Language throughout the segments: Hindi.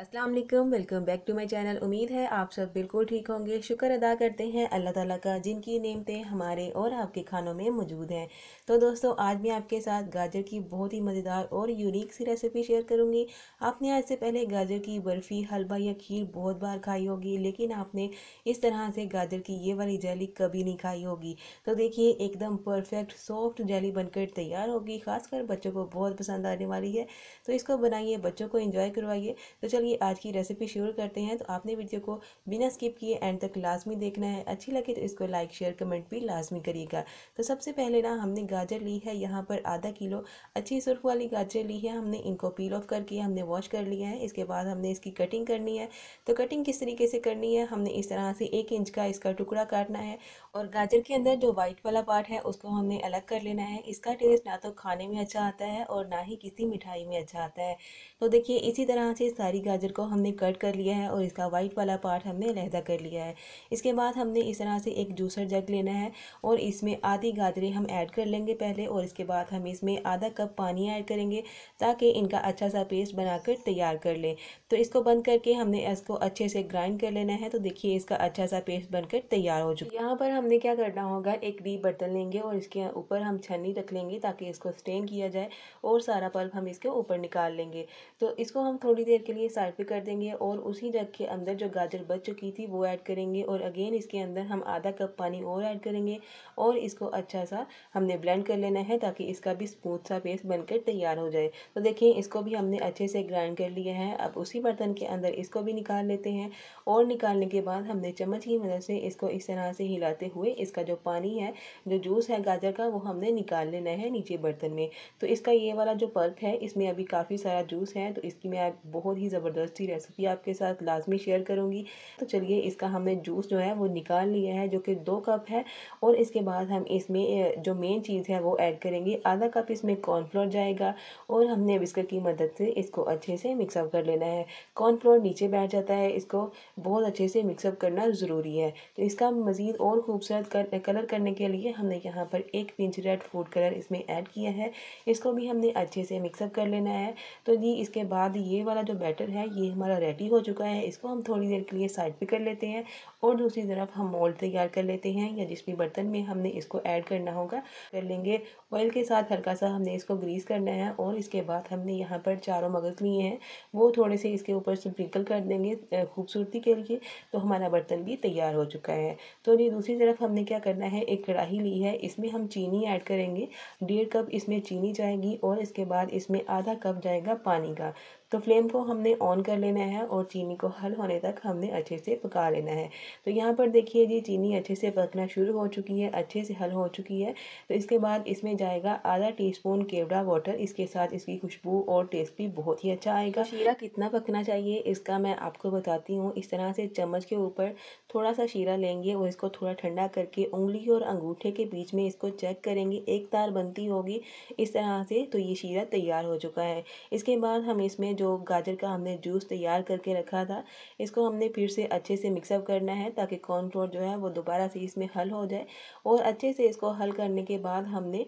अस्सलाम वालेकुम welcome back to my channel उम्मीद है आप सब बिल्कुल ठीक होंगे शुक्र अदा करते हैं अल्लाह ताला का जिनकी नेमतें हमारे और आपके खानों में मौजूद हैं तो दोस्तों आज मैं आपके साथ गाजर की बहुत ही मज़ेदार और यूनिक सी रेसिपी शेयर करूंगी आपने आज से पहले गाजर की बर्फ़ी हलवा या खीर बहुत बार खाई होगी लेकिन आपने इस तरह से गाजर की ये वाली जैली कभी नहीं खाई होगी तो देखिए एकदम परफेक्ट सॉफ्ट जैली बनकर तैयार होगी खासकर बच्चों को बहुत पसंद आने वाली है तो इसको बनाइए बच्चों को इन्जॉय करवाइए तो चलिए चलिए आज की रेसिपी शुरू करते हैं तो आपने वीडियो को बिना स्किप किए एंड तक लाजमी देखना है अच्छी लगे तो इसको लाइक शेयर कमेंट भी लाजमी करिएगा तो सबसे पहले ना हमने गाजर ली है यहाँ पर आधा किलो अच्छी सुर्ख वाली गाजर ली है हमने इनको पील ऑफ करके हमने वॉश कर लिया है इसके बाद हमने इसकी कटिंग करनी है तो कटिंग किस तरीके से करनी है हमने इस तरह से एक इंच का इसका टुकड़ा काटना है और गाजर के अंदर जो वाइट वाला पार्ट है उसको हमने अलग कर लेना है इसका टेस्ट ना तो खाने में अच्छा आता है और ना ही किसी मिठाई में अच्छा आता है तो देखिए इसी तरह से सारी गाजर गाजर को हमने कट कर लिया है और इसका वाइट वाला पार्ट हमने लहदा कर लिया है इसके बाद हमने इस तरह से एक जूसर जग लेना है और इसमें आधी गाजरें हम ऐड कर लेंगे पहले और इसके बाद हम इसमें आधा कप पानी ऐड करेंगे ताकि इनका अच्छा सा पेस्ट बनाकर तैयार कर लें तो इसको बंद करके हमने इसको अच्छे से ग्राइंड कर लेना है तो देखिए इसका अच्छा सा पेस्ट बनकर तैयार हो चुका यहाँ पर हमने क्या करना होगा एक डीप बर्तन लेंगे और इसके ऊपर हम छन्नी रख लेंगे ताकि इसको स्टेन किया जाए और सारा पल्प हम इसके ऊपर निकाल लेंगे तो इसको हम थोड़ी देर के लिए साइड पे कर देंगे और उसी जग के अंदर जो गाजर बच चुकी थी वो ऐड करेंगे और अगेन इसके अंदर हम आधा कप पानी और ऐड करेंगे और इसको अच्छा सा हमने ब्लेंड कर लेना है ताकि इसका भी स्मूथ सा पेस्ट बनकर तैयार हो जाए तो देखिए इसको भी हमने अच्छे से ग्राइंड कर लिया है अब उसी बर्तन के अंदर इसको भी निकाल लेते हैं और निकालने के बाद हमने चम्मच की मदद से इसको इस तरह से हिलाते हुए इसका जो पानी है जो जूस है गाजर का वो हमने निकाल लेना है नीचे बर्तन में तो इसका ये वाला जो पल्प है इसमें अभी काफ़ी सारा जूस है तो इसकी मैं बहुत ही ज़बरदस्त ज़बरदस्त ही रेसिपी आपके साथ लाजमी शेयर करूँगी तो चलिए इसका हमने जूस जो है वो निकाल लिया है जो कि दो कप है और इसके बाद हम इसमें जो मेन चीज़ है वो ऐड करेंगे आधा कप इसमें कॉर्नफ्लोर जाएगा और हमने विस्कर की मदद से इसको अच्छे से मिक्सअप कर लेना है कॉर्नफ्लोर नीचे बैठ जाता है इसको बहुत अच्छे से मिक्सअप करना ज़रूरी है तो इसका मज़ीद और खूबसूरत कर, कलर करने के लिए हमने यहाँ पर एक पिंच रेड फूड कलर इसमें ऐड किया है इसको भी हमने अच्छे से मिक्सअप कर लेना है तो जी इसके बाद ये वाला जो बैटर है है ये हमारा रेडी हो चुका है इसको हम थोड़ी देर के लिए साइड पे कर लेते हैं और दूसरी तरफ हम मोल्ड तैयार कर लेते हैं या जिस भी बर्तन में हमने इसको ऐड करना होगा कर लेंगे ऑयल के साथ हल्का सा हमने इसको ग्रीस करना है और इसके बाद हमने यहाँ पर चारों मगज लिए हैं वो थोड़े से इसके ऊपर स्प्रिंकल कर देंगे खूबसूरती के लिए तो हमारा बर्तन भी तैयार हो चुका है तो ये दूसरी तरफ हमने क्या करना है एक कढ़ाही ली है इसमें हम चीनी ऐड करेंगे डेढ़ कप इसमें चीनी जाएगी और इसके बाद इसमें आधा कप जाएगा पानी का तो फ्लेम को हमने ऑन कर लेना है और चीनी को हल होने तक हमने अच्छे से पका लेना है तो यहाँ पर देखिए जी चीनी अच्छे से पकना शुरू हो चुकी है अच्छे से हल हो चुकी है तो इसके बाद इसमें जाएगा आधा टी स्पून केवड़ा वाटर इसके साथ इसकी खुशबू और टेस्ट भी बहुत ही अच्छा आएगा तो शीरा कितना पकना चाहिए इसका मैं आपको बताती हूँ इस तरह से चम्मच के ऊपर थोड़ा सा शीरा लेंगे और इसको थोड़ा ठंडा करके उंगली और अंगूठे के बीच में इसको चेक करेंगे एक तार बनती होगी इस तरह से तो ये शीरा तैयार हो चुका है इसके बाद हम इसमें जो गाजर का हमने जूस तैयार करके रखा था इसको हमने फिर से अच्छे से मिक्सअप करना है ताकि कॉर्नफ्लोर जो है वो दोबारा से इसमें हल हो जाए और अच्छे से इसको हल करने के बाद हमने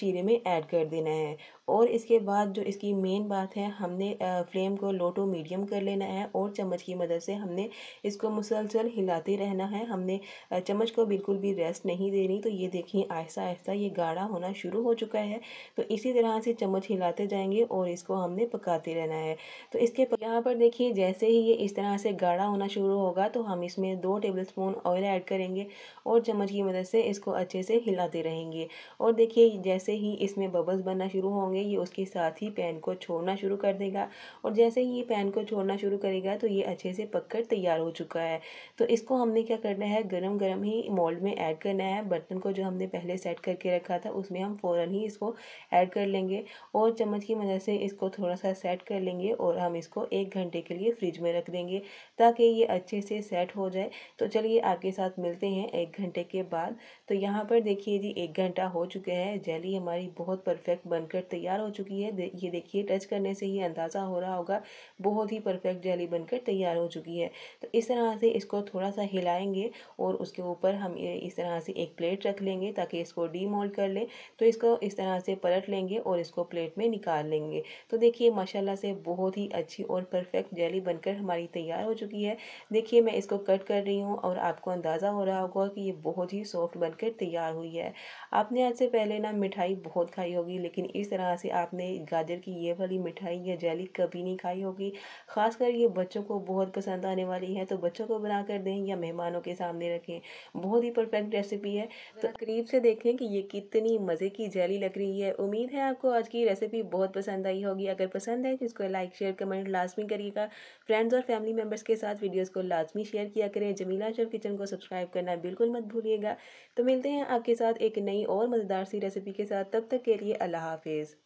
शीरे में ऐड कर देना है और इसके बाद जो इसकी मेन बात है हमने फ्लेम को लो टू मीडियम कर लेना है और चम्मच की मदद से हमने इसको मुसलसल हिलाते रहना है हमने चम्मच को बिल्कुल भी रेस्ट नहीं देनी तो ये देखिए आहिस्ता आहिस्ता ये गाढ़ा होना शुरू हो चुका है तो इसी तरह से चम्मच हिलाते जाएंगे और इसको हमने पकाते रहना है है तो इसके यहाँ पर देखिए जैसे ही ये इस तरह से गाढ़ा होना शुरू होगा तो हम इसमें दो टेबल स्पून ऑयल ऐड करेंगे और चम्मच की मदद से इसको अच्छे से हिलाते रहेंगे और देखिए जैसे ही इसमें बबल्स बनना शुरू होंगे ये उसके साथ ही पैन को छोड़ना शुरू कर देगा और जैसे ही ये पैन को छोड़ना शुरू करेगा तो ये अच्छे से पक तैयार हो चुका है तो इसको हमने क्या करना है गर्म गर्म ही मोल्ड में ऐड करना है बर्तन को जो हमने पहले सेट करके रखा था उसमें हम फ़ौरन ही इसको ऐड कर लेंगे और चम्मच की मदद से इसको थोड़ा सा सेट कर लेंगे लेंगे और हम इसको एक घंटे के लिए फ्रिज में रख देंगे ताकि ये अच्छे से सेट हो जाए तो चलिए आपके साथ मिलते हैं एक घंटे के बाद तो यहाँ पर देखिए जी एक घंटा हो चुका है जेली हमारी बहुत परफेक्ट बनकर तैयार हो चुकी है ये देखिए टच करने से ही अंदाज़ा हो रहा होगा बहुत ही परफेक्ट जेली बनकर तैयार हो चुकी है तो इस तरह से इसको थोड़ा सा हिलाएंगे और उसके ऊपर हम इस तरह से एक प्लेट रख लेंगे ताकि इसको डीमोल्ड कर लें तो इसको इस तरह से पलट लेंगे और इसको प्लेट में निकाल लेंगे तो देखिए माशाल्लाह से बहुत ही अच्छी और परफेक्ट जेली बनकर हमारी तैयार हो चुकी है देखिए मैं इसको कट कर रही हूँ और आपको अंदाज़ा हो रहा होगा कि ये बहुत ही सॉफ्ट बनकर तैयार हुई है आपने आज से पहले ना मिठाई बहुत खाई होगी लेकिन इस तरह से आपने गाजर की ये वाली मिठाई या जेली कभी नहीं खाई होगी ख़ासकर ये बच्चों को बहुत पसंद आने वाली है तो बच्चों को बना कर दें या मेहमानों के सामने रखें बहुत ही परफेक्ट रेसिपी है तो करीब से देखें कि ये कितनी मज़े की जेली लग रही है उम्मीद है आपको आज की रेसिपी बहुत पसंद आई होगी अगर पसंद है तो इसको लाइक शेयर कमेंट लाजमी करिएगा फ्रेंड्स और फैमिली मेम्बर्स के साथ वीडियोज़ को लाजमी शेयर किया करें जमीला शेफ किचन को सब्सक्राइब करना बिल्कुल मत भूलिएगा तो मिलते हैं आपके साथ एक नई और मज़ेदार सी रेसिपी के साथ तब तक के लिए अल्लाह हाफिज़